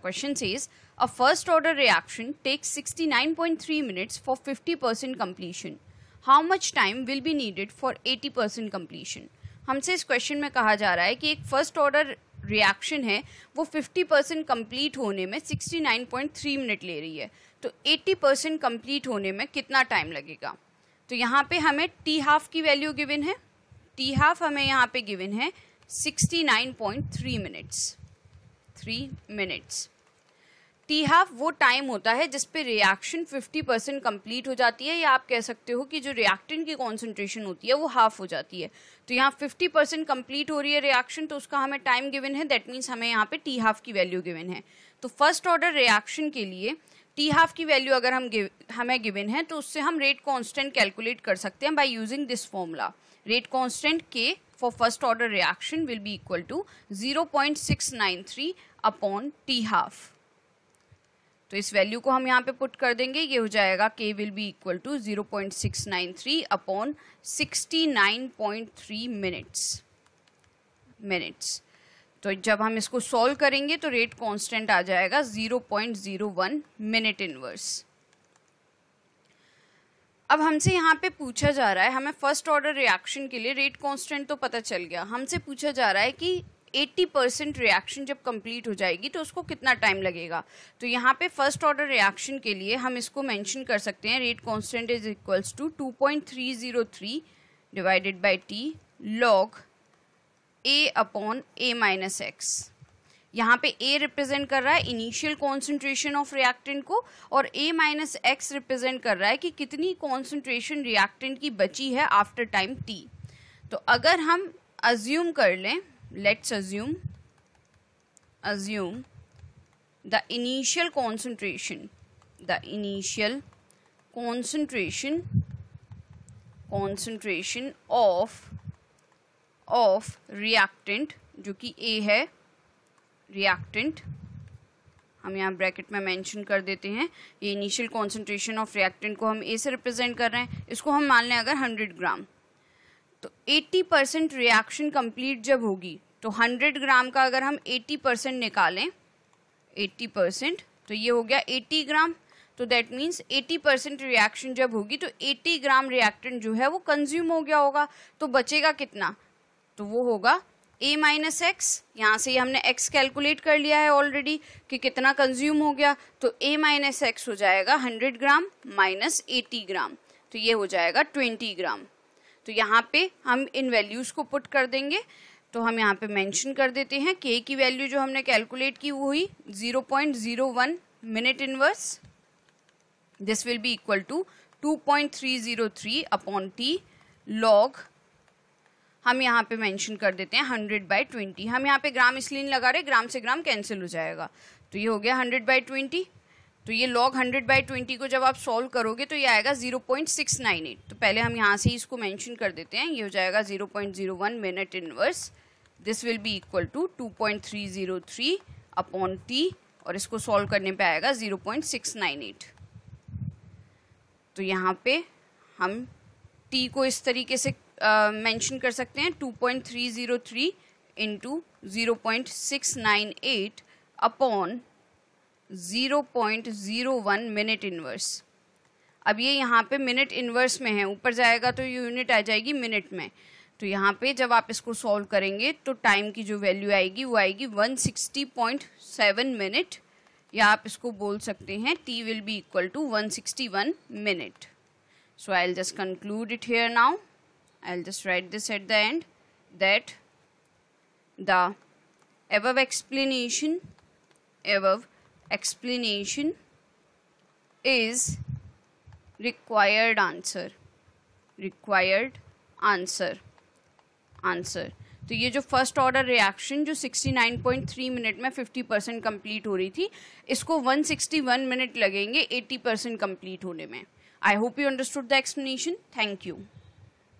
question says a first order reaction takes 69.3 minutes for 50% completion. How much time will be needed for 80% completion? हमसे इस question में कहा जा रहा है कि एक फर्स्ट ऑर्डर रिएक्शन है वो 50 परसेंट कम्प्लीट होने में 69.3 मिनट ले रही है तो 80 परसेंट कम्प्लीट होने में कितना टाइम लगेगा तो यहाँ पे हमें टी हाफ की वैल्यू गिवन है टी हाफ हमें यहाँ पे गिवन है 69.3 minutes three minutes T half वो टाइम होता है जिसपे रिएक्शन फिफ्टी परसेंट कम्प्लीट हो जाती है या आप कह सकते हो कि जो रिएक्टेंट की कॉन्सेंट्रेशन होती है वो हाफ हो जाती है तो यहाँ फिफ्टी परसेंट कम्प्लीट हो रही है रिएक्शन तो उसका हमें टाइम गिवन है दैट मीन्स हमें यहाँ पे टी हाफ की वैल्यू गिवन है तो फर्स्ट ऑर्डर रिएक्शन के लिए टी हाफ की वैल्यू अगर हम गिव हमें गिवन है तो उससे हम रेट कांस्टेंट कैलकुलेट कर सकते हैं by using this formula rate constant के for first order reaction will be equal to 0.693 upon T half तो इस वैल्यू को हम यहाँ पे पुट कर देंगे ये हो जाएगा K will be equal to 0.693 upon 69.3 minutes minutes तो जब हम इसको सॉल्व करेंगे तो रेट कांस्टेंट आ जाएगा 0.01 मिनट इनवर्स अब हमसे यहाँ पे पूछा जा रहा है हमें फर्स्ट ऑर्डर रिएक्शन के लिए रेट कांस्टेंट तो पता चल गया हमसे पूछा जा रहा है कि 80 परसेंट रिएक्शन जब कंप्लीट हो जाएगी तो उसको कितना टाइम लगेगा तो यहाँ पे फर्स्ट ऑर्डर रिएक्शन के लिए हम इसको मेंशन कर सकते हैं rate constant is equals to 2.303 divided by T log A upon A minus X यहाँ पे ए रिप्रेजेंट कर रहा है इनिशियल कॉन्सेंट्रेशन ऑफ रिएक्टेंट को और ए माइनस एक्स रिप्रेजेंट कर रहा है कि कितनी कॉन्सेंट्रेशन रिएक्टेंट की बची है आफ्टर टाइम टी तो अगर हम अज्यूम कर लें let's assume assume the initial concentration the initial concentration concentration of of reactant जो कि ए है रिएक्टेंट हम यहाँ ब्रैकेट में मेंशन कर देते हैं ये इनिशियल कॉन्सेंट्रेशन ऑफ रिएक्टेंट को हम ए से रिप्रेजेंट कर रहे हैं इसको हम मान लें अगर 100 ग्राम तो 80 परसेंट रिएक्शन कंप्लीट जब होगी तो 100 ग्राम का अगर हम 80 परसेंट निकालें 80 परसेंट तो ये हो गया 80 ग्राम तो दैट मीन्स 80 परसेंट रिएक्शन जब होगी तो 80 ग्राम रिएक्टेंट जो है वो कंज्यूम हो गया होगा तो बचेगा कितना तो वो होगा ए माइनस एक्स यहाँ से हमने एक्स कैलकुलेट कर लिया है ऑलरेडी कि कितना कंज्यूम हो गया तो ए माइनस एक्स हो जाएगा hundred gram minus eighty gram तो ये हो जाएगा ट्वेंटी ग्राम तो यहाँ पे हम इन वैल्यूज़ को पुट कर देंगे तो हम यहाँ पे मेंशन कर देते हैं k की वैल्यू जो हमने कैलकुलेट की वो हुई zero point zero one minute inverse this will be equal to two point three zero three upon T log हम यहाँ पे मेंशन कर देते हैं हंड्रेड बाई ट्वेंटी हम यहाँ पे ग्राम इसलिए लगा रहे ग्राम से ग्राम कैंसिल हो जाएगा तो ये हो गया हंड्रेड बाई ट्वेंटी तो ये लॉग हंड्रेड बाई ट्वेंटी को जब आप सॉल्व करोगे तो ये आएगा zero point six nine eight तो पहले हम यहाँ से ही इसको मैंशन कर देते हैं ये हो जाएगा zero point zero one minute inverse this will be equal to two point three zero three upon T और इसको सॉल्व करने पे आएगा zero point six nine eight तो यहाँ पे हम टी को इस तरीके से मेंशन uh, कर सकते हैं 2.303 point three zero three into zero point six nine eight upon zero point zero one minute inverse अब ये यहाँ पे मिनट इन्वर्स में है ऊपर जाएगा तो यूनिट आ जाएगी मिनट में तो यहाँ पे जब आप इसको सॉल्व करेंगे तो टाइम की जो वैल्यू आएगी वो आएगी 160.7 मिनट या आप इसको बोल सकते हैं T will be equal to 161 minute so I'll just conclude it here now I'll just write this at the end that the above explanation above explanation is required answer required answer answer तो ये जो first order reaction जो 69.3 minute में 50 percent complete हो रही थी इसको 161 minute लगेंगे 80 परसेंट कम्प्लीट होने में I hope you understood the explanation thank you